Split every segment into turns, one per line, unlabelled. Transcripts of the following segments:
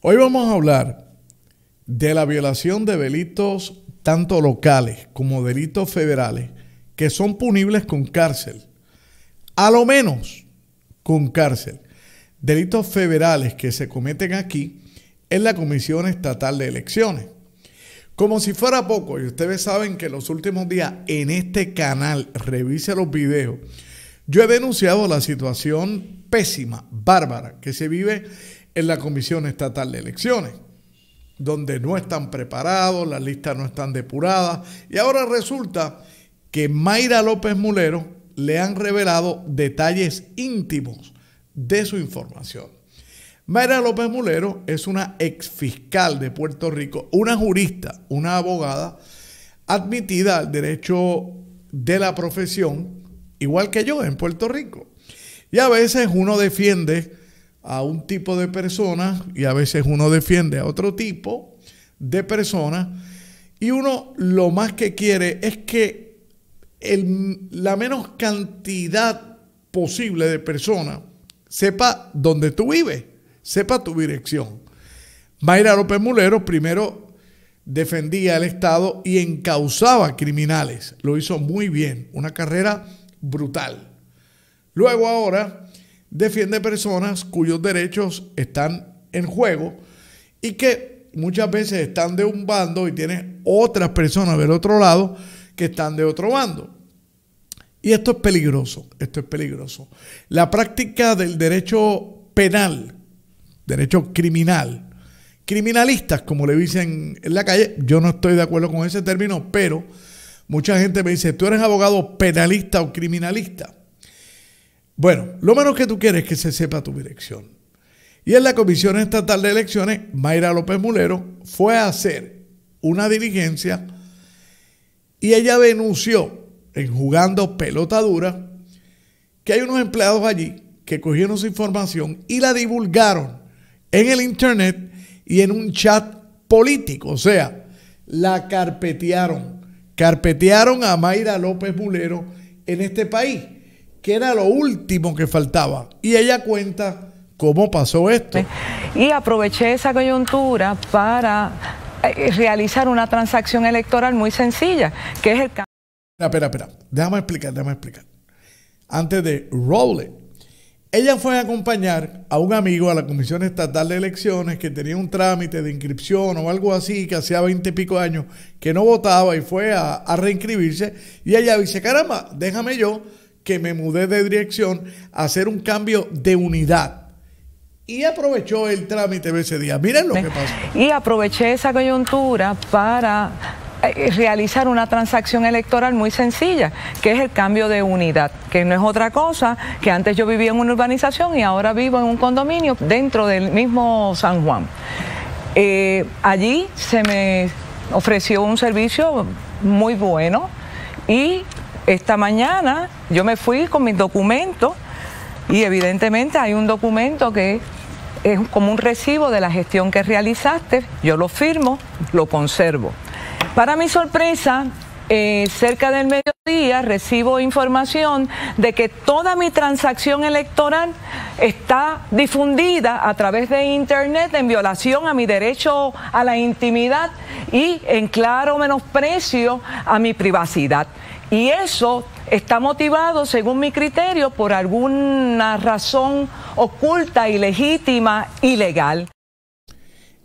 Hoy vamos a hablar de la violación de delitos tanto locales como delitos federales que son punibles con cárcel. A lo menos con cárcel. Delitos federales que se cometen aquí en la Comisión Estatal de Elecciones. Como si fuera poco, y ustedes saben que los últimos días en este canal, revise los videos, yo he denunciado la situación pésima, bárbara, que se vive en la Comisión Estatal de Elecciones, donde no están preparados, las listas no están depuradas, y ahora resulta que Mayra López Mulero le han revelado detalles íntimos de su información. Mayra López Mulero es una ex fiscal de Puerto Rico, una jurista, una abogada, admitida al derecho de la profesión, igual que yo en Puerto Rico. Y a veces uno defiende a un tipo de persona y a veces uno defiende a otro tipo de personas. Y uno lo más que quiere es que la menos cantidad posible de personas sepa dónde tú vives, sepa tu dirección. Mayra López Mulero primero defendía al Estado y encausaba criminales. Lo hizo muy bien, una carrera brutal. Luego ahora defiende personas cuyos derechos están en juego y que muchas veces están de un bando y tiene otras personas del otro lado que están de otro bando. Y esto es peligroso, esto es peligroso. La práctica del derecho penal, derecho criminal, criminalistas, como le dicen en la calle, yo no estoy de acuerdo con ese término, pero mucha gente me dice, tú eres abogado penalista o criminalista. Bueno, lo menos que tú quieres es que se sepa tu dirección. Y en la Comisión Estatal de Elecciones, Mayra López Mulero fue a hacer una diligencia y ella denunció, en jugando pelota dura, que hay unos empleados allí que cogieron su información y la divulgaron en el Internet y en un chat político. O sea, la carpetearon. Carpetearon a Mayra López Mulero en este país que era lo último que faltaba. Y ella cuenta cómo pasó esto.
Y aproveché esa coyuntura para eh, realizar una transacción electoral muy sencilla, que es el cambio. Espera, espera, déjame explicar, déjame explicar. Antes
de Rowley, ella fue a acompañar a un amigo a la Comisión Estatal de Elecciones que tenía un trámite de inscripción o algo así, que hacía veinte y pico años que no votaba y fue a, a reinscribirse. Y ella dice, caramba, déjame yo que me mudé de dirección a hacer un cambio de unidad y aprovechó el trámite de ese día. Miren lo que pasó.
Y aproveché esa coyuntura para eh, realizar una transacción electoral muy sencilla, que es el cambio de unidad, que no es otra cosa que antes yo vivía en una urbanización y ahora vivo en un condominio dentro del mismo San Juan. Eh, allí se me ofreció un servicio muy bueno y esta mañana yo me fui con mis documentos y evidentemente hay un documento que es como un recibo de la gestión que realizaste, yo lo firmo, lo conservo. Para mi sorpresa, eh, cerca del mediodía recibo información de que toda mi transacción electoral está difundida a través de Internet en violación a mi derecho a la intimidad y en claro menosprecio a mi privacidad. Y eso está motivado, según mi criterio, por alguna razón oculta, ilegítima, ilegal.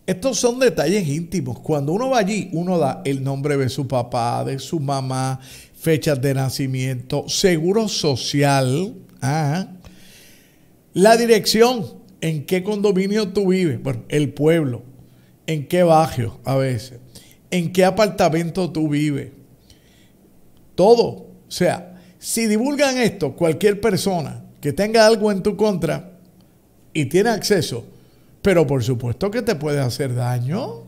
Estos son detalles íntimos. Cuando uno va allí, uno da el nombre de su papá, de su mamá, fechas de nacimiento, seguro social, ah, la dirección, en qué condominio tú vives, bueno, el pueblo, en qué barrio a veces, en qué apartamento tú vives, todo. O sea, si divulgan esto, cualquier persona que tenga algo en tu contra y tiene acceso, pero por supuesto que te puede hacer daño,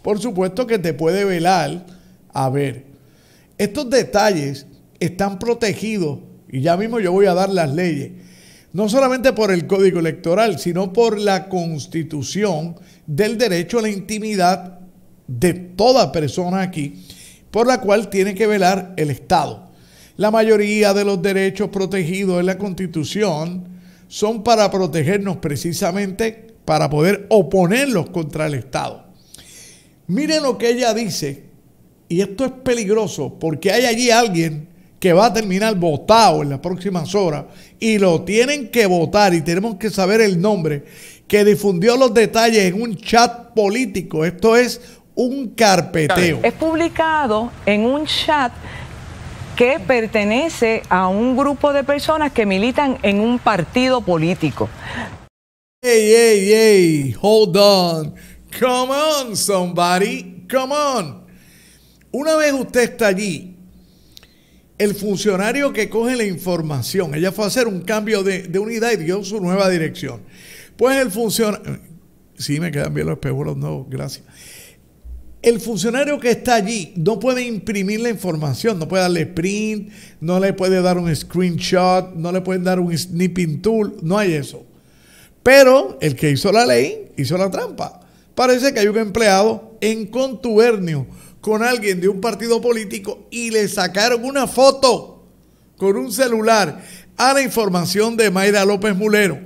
por supuesto que te puede velar. A ver, estos detalles están protegidos, y ya mismo yo voy a dar las leyes, no solamente por el código electoral, sino por la constitución del derecho a la intimidad de toda persona aquí por la cual tiene que velar el Estado. La mayoría de los derechos protegidos en la Constitución son para protegernos precisamente para poder oponerlos contra el Estado. Miren lo que ella dice, y esto es peligroso porque hay allí alguien que va a terminar votado en las próximas horas y lo tienen que votar y tenemos que saber el nombre que difundió los detalles
en un chat político. Esto es un carpeteo. Es publicado en un chat que pertenece a un grupo de personas que militan en un partido político. Hey, hey, hey, hold
on. Come on, somebody, come on. Una vez usted está allí, el funcionario que coge la información, ella fue a hacer un cambio de, unidad y dio su nueva dirección. Pues el funcionario, sí me quedan bien los espejos, no, gracias el funcionario que está allí no puede imprimir la información, no puede darle print, no le puede dar un screenshot, no le pueden dar un snipping tool, no hay eso. Pero el que hizo la ley hizo la trampa. Parece que hay un empleado en contubernio con alguien de un partido político y le sacaron una foto con un celular a la información de Mayra López Mulero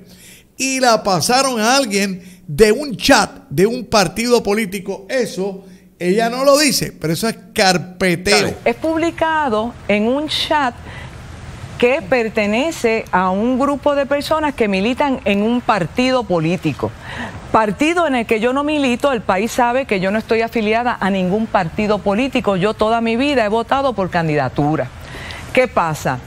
y la pasaron a alguien de un chat de un partido político. Eso ella no lo dice, pero eso es
carpetero. Es publicado en un chat que pertenece a un grupo de personas que militan en un partido político. Partido en el que yo no milito, el país sabe que yo no estoy afiliada a ningún partido político. Yo toda mi vida he votado por candidatura. ¿Qué pasa?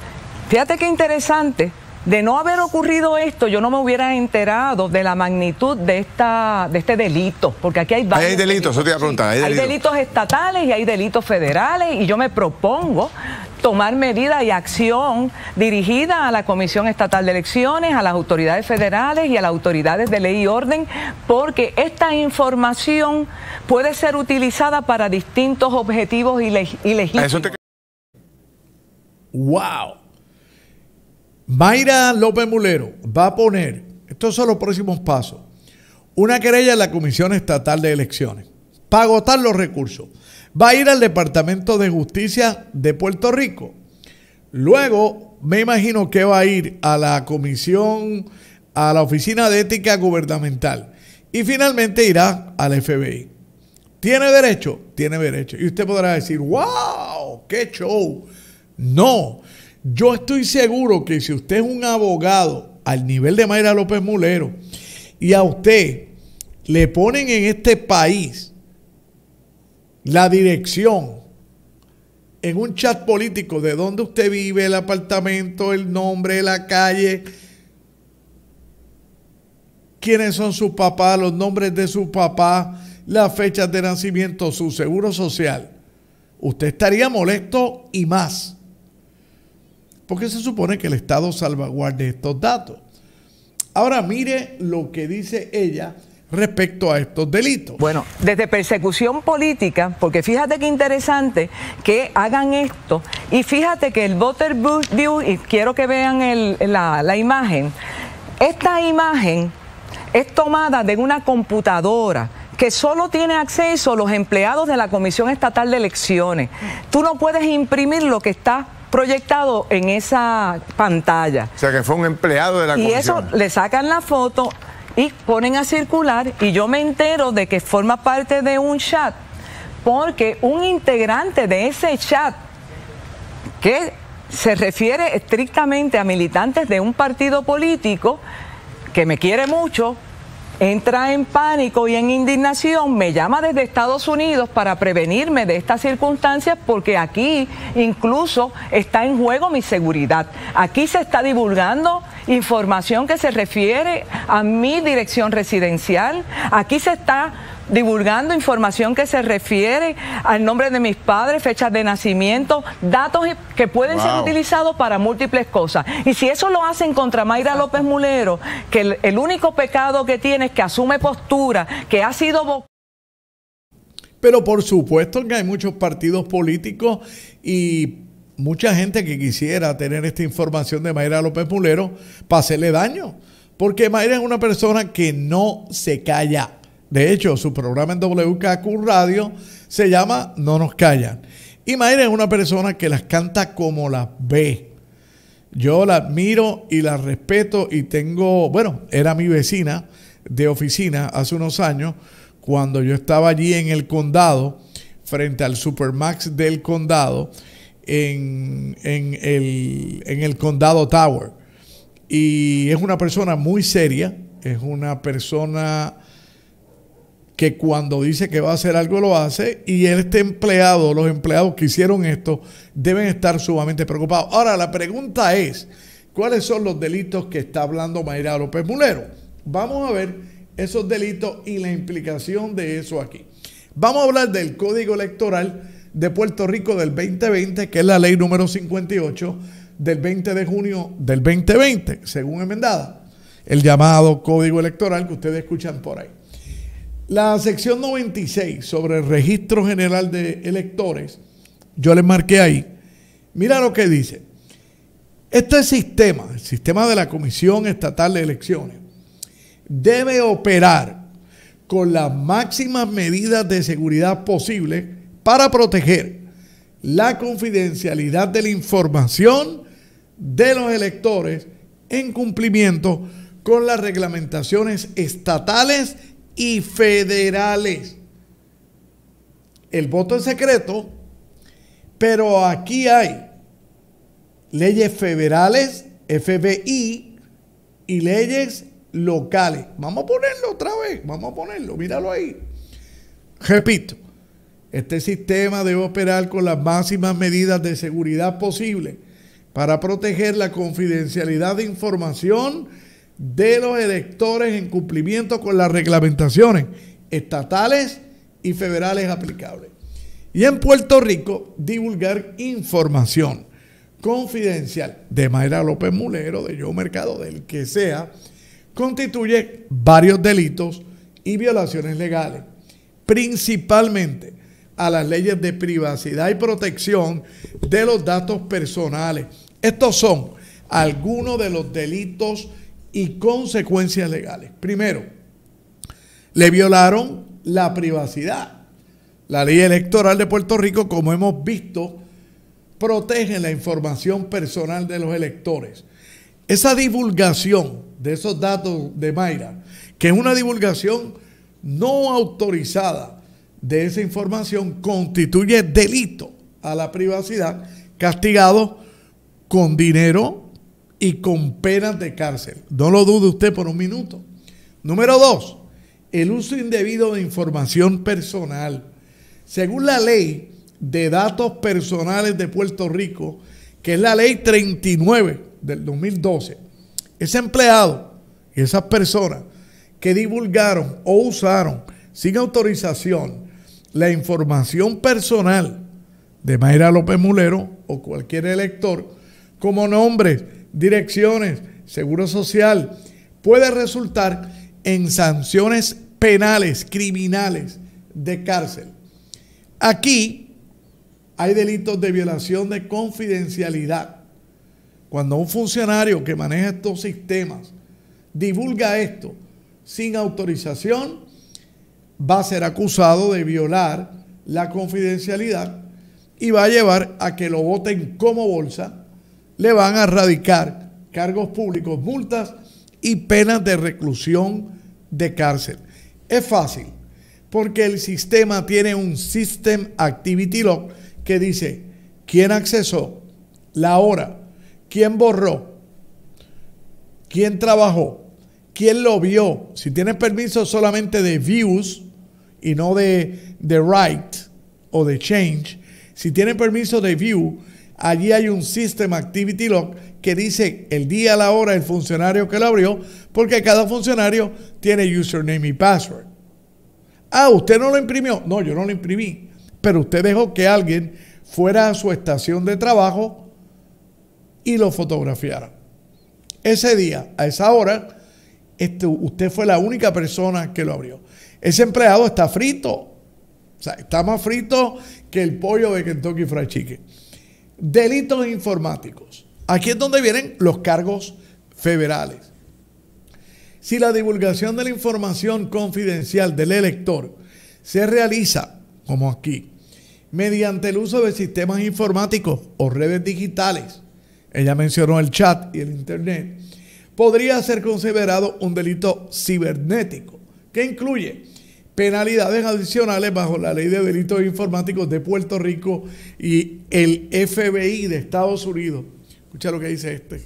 Fíjate qué interesante de no haber ocurrido esto, yo no me hubiera enterado de la magnitud de esta de este delito, porque aquí hay varios. Hay delitos, eso
te iba a Hay,
delitos. estatales y hay delitos federales, y yo me propongo tomar medida y acción dirigida a la Comisión Estatal de Elecciones, a las autoridades federales y a las autoridades de ley y orden, porque esta información puede ser utilizada para distintos objetivos ilegítimos.
¡Wow! Mayra López Mulero va a poner, estos son los próximos pasos, una querella en la Comisión Estatal de Elecciones para agotar los recursos. Va a ir al Departamento de Justicia de Puerto Rico. Luego, me imagino que va a ir a la Comisión, a la Oficina de Ética Gubernamental. Y finalmente irá al FBI. ¿Tiene derecho? Tiene derecho. Y usted podrá decir, wow, qué show. No, yo estoy seguro que si usted es un abogado al nivel de Mayra López Mulero y a usted le ponen en este país la dirección en un chat político de dónde usted vive, el apartamento, el nombre, la calle, quiénes son sus papás, los nombres de sus papás, las fechas de nacimiento, su seguro social. Usted estaría molesto y más porque se supone que el Estado salvaguarde estos datos. Ahora mire lo que dice ella respecto
a estos delitos. Bueno, desde persecución política, porque fíjate qué interesante que hagan esto, y fíjate que el Voter View, y quiero que vean la, la imagen, esta imagen es tomada de una computadora que solo tiene acceso los empleados de la Comisión Estatal de Elecciones. Tú no puedes imprimir lo que está proyectado en esa pantalla. O sea
que fue un empleado de la comisión. Y eso
le sacan la foto y ponen a circular y yo me entero de que forma parte de un chat porque un integrante de ese chat que se refiere estrictamente a militantes de un partido político que me quiere mucho, entra en pánico y en indignación, me llama desde Estados Unidos para prevenirme de estas circunstancias porque aquí incluso está en juego mi seguridad. Aquí se está divulgando información que se refiere a mi dirección residencial, aquí se está divulgando información que se refiere al nombre de mis padres, fechas de nacimiento, datos que pueden ser utilizados para múltiples cosas. Y si eso lo hacen contra Mayra López Mulero, que el, el único pecado que tiene es que asume postura, que ha sido...
Pero por supuesto que hay muchos partidos políticos y mucha gente que quisiera tener esta información de Mayra López Mulero para hacerle daño. Porque Mayra es una persona que no se calla de hecho, su programa en WKQ Radio se llama No nos callan. Y Mayra es una persona que las canta como las ve. Yo la admiro y la respeto y tengo, bueno, era mi vecina de oficina hace unos años cuando yo estaba allí en el condado, frente al Supermax del condado, en, en el condado Tower. Y es una persona muy seria, es una persona que cuando dice que va a hacer algo lo hace y este empleado, los empleados que hicieron esto, deben estar sumamente preocupados. Ahora, la pregunta es, ¿cuáles son los delitos que está hablando Mayra López Mulero? Vamos a ver esos delitos y la implicación de eso aquí. Vamos a hablar del Código Electoral de Puerto Rico del 2020, que es la ley número 58 del 20 de junio del 2020, según enmendada, el llamado Código Electoral que ustedes escuchan por ahí. La sección 96 sobre el registro general de electores, yo les marqué ahí. Mira lo que dice. Este sistema, el sistema de la Comisión Estatal de Elecciones, debe operar con las máximas medidas de seguridad posibles para proteger la confidencialidad de la información de los electores en cumplimiento con las reglamentaciones estatales y federales. El voto es secreto, pero aquí hay leyes federales, FBI, y leyes locales. Vamos a ponerlo otra vez, vamos a ponerlo, míralo ahí. Repito, este sistema debe operar con las máximas medidas de seguridad posible para proteger la confidencialidad de información de los electores en cumplimiento con las reglamentaciones estatales y federales aplicables. Y en Puerto Rico, divulgar información confidencial de Mayra López Mulero, de Yo Mercado, del que sea, constituye varios delitos y violaciones legales, principalmente a las leyes de privacidad y protección de los datos personales. Estos son algunos de los delitos y consecuencias legales. Primero, le violaron la privacidad. La ley electoral de Puerto Rico, como hemos visto, protege la información personal de los electores. Esa divulgación de esos datos de Mayra, que es una divulgación no autorizada de esa información, constituye delito a la privacidad castigado con dinero y con penas de cárcel. No lo dude usted por un minuto. Número dos, el uso indebido de información personal. Según la ley de datos personales de Puerto Rico, que es la ley 39 del 2012, ese empleado y esas personas que divulgaron o usaron sin autorización la información personal de Mayra López Mulero o cualquier elector como nombre direcciones, Seguro Social, puede resultar en sanciones penales, criminales, de cárcel. Aquí hay delitos de violación de confidencialidad. Cuando un funcionario que maneja estos sistemas divulga esto sin autorización, va a ser acusado de violar la confidencialidad y va a llevar a que lo voten como bolsa le van a erradicar cargos públicos, multas y penas de reclusión de cárcel. Es fácil, porque el sistema tiene un System Activity Log que dice quién accesó, la hora, quién borró, quién trabajó, quién lo vio. Si tienes permiso solamente de views y no de, de write o de change, si tiene permiso de view, Allí hay un System Activity Log que dice el día, la hora, el funcionario que lo abrió, porque cada funcionario tiene username y password. Ah, usted no lo imprimió. No, yo no lo imprimí. Pero usted dejó que alguien fuera a su estación de trabajo y lo fotografiara. Ese día, a esa hora, este, usted fue la única persona que lo abrió. Ese empleado está frito. O sea, está más frito que el pollo de Kentucky Fried Chicken delitos informáticos. Aquí es donde vienen los cargos federales. Si la divulgación de la información confidencial del elector se realiza, como aquí, mediante el uso de sistemas informáticos o redes digitales, ella mencionó el chat y el internet, podría ser considerado un delito cibernético, que incluye penalidades adicionales bajo la ley de delitos informáticos de Puerto Rico y el FBI de Estados Unidos. Escucha lo que dice este,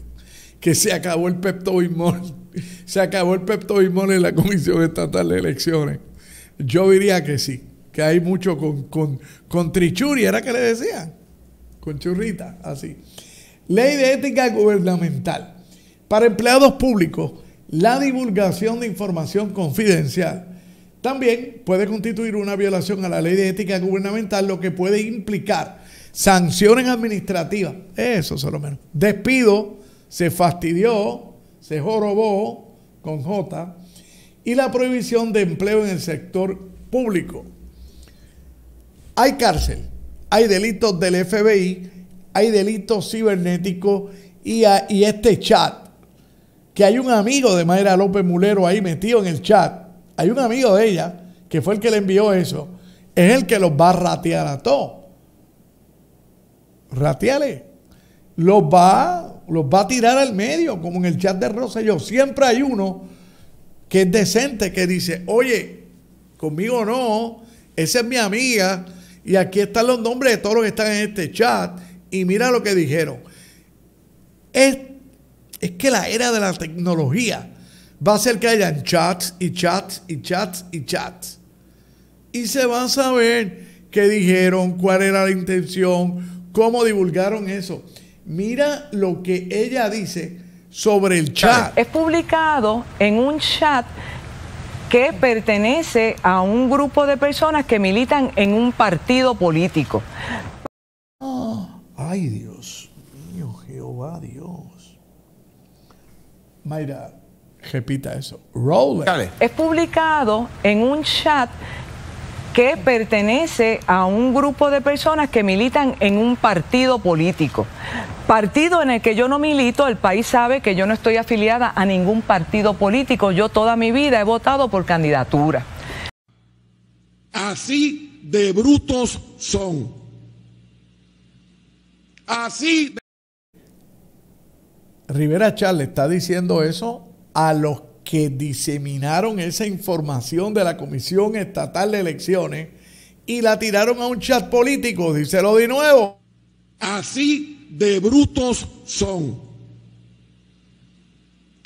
que se acabó el Pepto Bismol, se acabó el Pepto Bismol en la Comisión Estatal de Elecciones. Yo diría que sí, que hay mucho con, con, con trichuri, era que le decían, con churrita, así. Ley de ética gubernamental. Para empleados públicos, la divulgación de información confidencial también puede constituir una violación a la ley de ética gubernamental, lo que puede implicar sanciones administrativas. Eso, lo menos. Despido, se fastidió, se jorobó con J. Y la prohibición de empleo en el sector público. Hay cárcel, hay delitos del FBI, hay delitos cibernéticos y, y este chat, que hay un amigo de Mayra López Mulero ahí metido en el chat, hay un amigo de ella, que fue el que le envió eso, es el que los va a ratear a todos. Rateale. Los va, los va a tirar al medio, como en el chat de Rosa yo. Siempre hay uno que es decente, que dice, oye, conmigo no, esa es mi amiga, y aquí están los nombres de todos los que están en este chat, y mira lo que dijeron. Es, es que la era de la tecnología va a ser que hayan chats y chats y chats y chats. Y se va a saber qué dijeron, cuál era la intención, cómo divulgaron eso. Mira lo que ella dice sobre el
chat. Es publicado en un chat que pertenece a un grupo de personas que militan en un partido político. ay, Dios
mío, Jehová, Dios. Mayra, Repita eso. Roller.
Es publicado en un chat que pertenece a un grupo de personas que militan en un partido político. Partido en el que yo no milito, el país sabe que yo no estoy afiliada a ningún partido político. Yo toda mi vida he votado por candidatura.
Así de brutos son. Así de... Rivera Charles está diciendo eso a los que diseminaron esa información de la Comisión Estatal de Elecciones y la tiraron a un chat político, díselo de nuevo. Así de brutos son.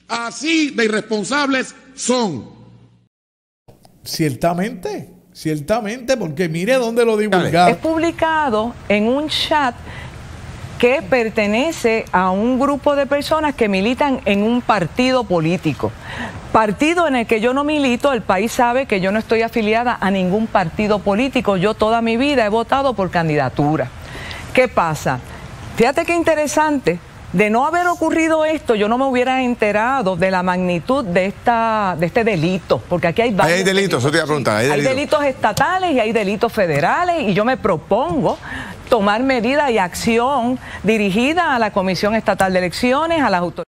Así de irresponsables son. Ciertamente, ciertamente, porque mire dónde lo divulgaron. Es
publicado en un chat que pertenece a un grupo de personas que militan en un partido político. Partido en el que yo no milito, el país sabe que yo no estoy afiliada a ningún partido político. Yo toda mi vida he votado por candidatura. ¿Qué pasa? Fíjate qué interesante de no haber ocurrido esto, yo no me hubiera enterado de la magnitud de esta de este delito, porque aquí hay varios. Hay delitos, iba a preguntar, hay, delitos. estatales y hay delitos federales, y yo me propongo tomar medida y acción dirigida a la Comisión Estatal de Elecciones, a las autoridades.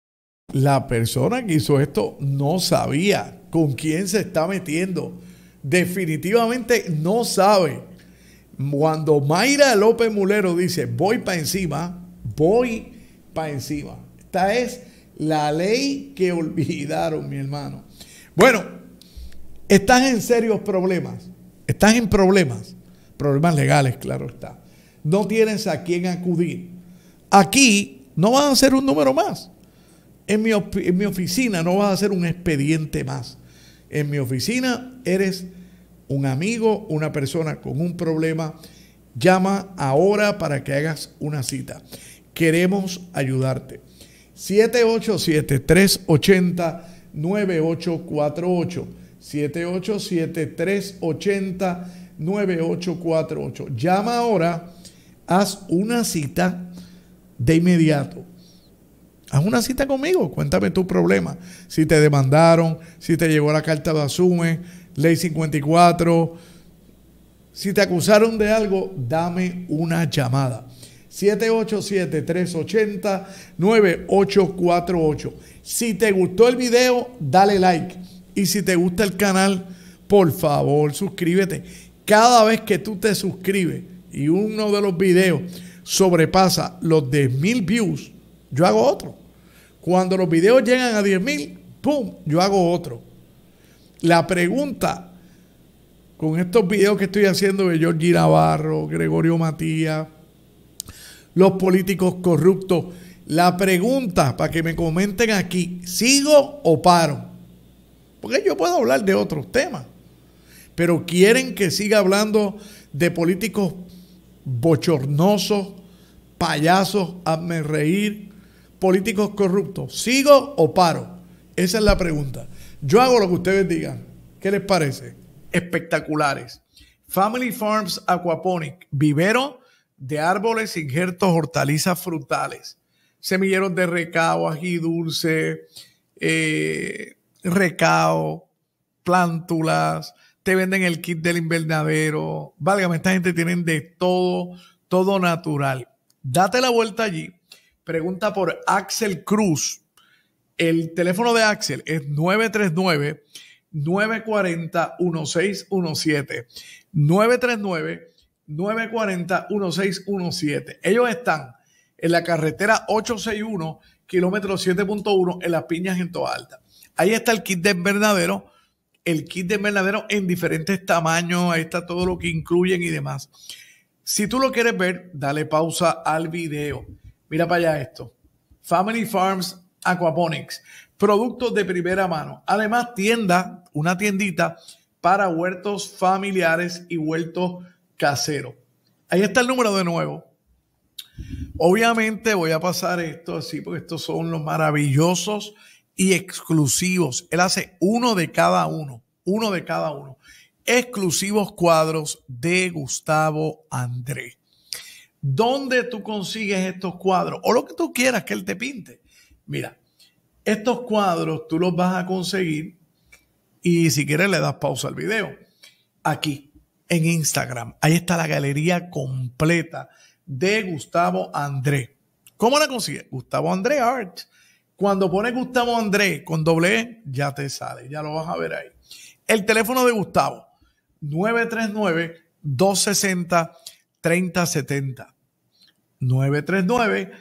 La persona que hizo esto no sabía con quién se está metiendo. Definitivamente no sabe. Cuando Mayra López Mulero dice, voy para encima, voy para encima. Esta es la ley que olvidaron, mi hermano. Bueno, están en serios problemas. Están en problemas. Problemas legales, claro está. No tienes a quién acudir. Aquí no van a ser un número más. En mi, en mi oficina no vas a ser un expediente más. En mi oficina eres un amigo, una persona con un problema. Llama ahora para que hagas una cita. Queremos ayudarte. 787-380-9848. 787-380-9848. Llama ahora, haz una cita de inmediato. Haz una cita conmigo, cuéntame tu problema. Si te demandaron, si te llegó la carta de asume, ley 54, si te acusaron de algo, dame una llamada. 787-380-9848. Si te gustó el video, dale like. Y si te gusta el canal, por favor, suscríbete. Cada vez que tú te suscribes y uno de los videos sobrepasa los 10.000 views, yo hago otro. Cuando los videos llegan a 10.000, ¡pum!, yo hago otro. La pregunta con estos videos que estoy haciendo de Georgie Navarro, Gregorio Matías, los políticos corruptos. La pregunta para que me comenten aquí, ¿sigo o paro? Porque yo puedo hablar de otros temas, pero quieren que siga hablando de políticos bochornosos, payasos, hazme reír, políticos corruptos. ¿Sigo o paro? Esa es la pregunta. Yo hago lo que ustedes digan. ¿Qué les parece? Espectaculares. Family Farms Aquaponic, vivero de árboles, injertos, hortalizas frutales, semilleros de recao, ají dulce, eh, recao, plántulas, te venden el kit del invernadero. Válgame, esta gente tienen de todo, todo natural. Date la vuelta allí. Pregunta por Axel Cruz. El teléfono de Axel es 939 940 1617. 939 940-1617. Ellos están en la carretera 861, kilómetro 7.1, en Las Piñas, en Toa Alta. Ahí está el kit de invernadero, el kit de invernadero en diferentes tamaños, ahí está todo lo que incluyen y demás. Si tú lo quieres ver, dale pausa al video. Mira para allá esto. Family Farms Aquaponics, productos de primera mano. Además, tienda, una tiendita para huertos familiares y huertos casero. Ahí está el número de nuevo. Obviamente voy a pasar esto así porque estos son los maravillosos y exclusivos. Él hace uno de cada uno, uno de cada uno. Exclusivos cuadros de Gustavo André. ¿Dónde tú consigues estos cuadros? O lo que tú quieras que él te pinte. Mira, estos cuadros tú los vas a conseguir y si quieres le das pausa al video. Aquí, en Instagram. Ahí está la galería completa de Gustavo André. ¿Cómo la consigue? Gustavo André Art. Cuando pone Gustavo André con doble E, ya te sale, ya lo vas a ver ahí. El teléfono de Gustavo, 939-260-3070. 939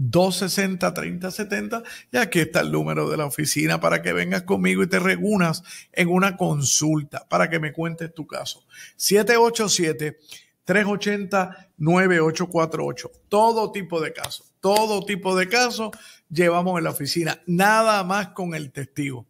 260-3070 y aquí está el número de la oficina para que vengas conmigo y te reúnas en una consulta para que me cuentes tu caso. 787-380-9848. Todo tipo de caso, todo tipo de casos llevamos en la oficina, nada más con el testigo.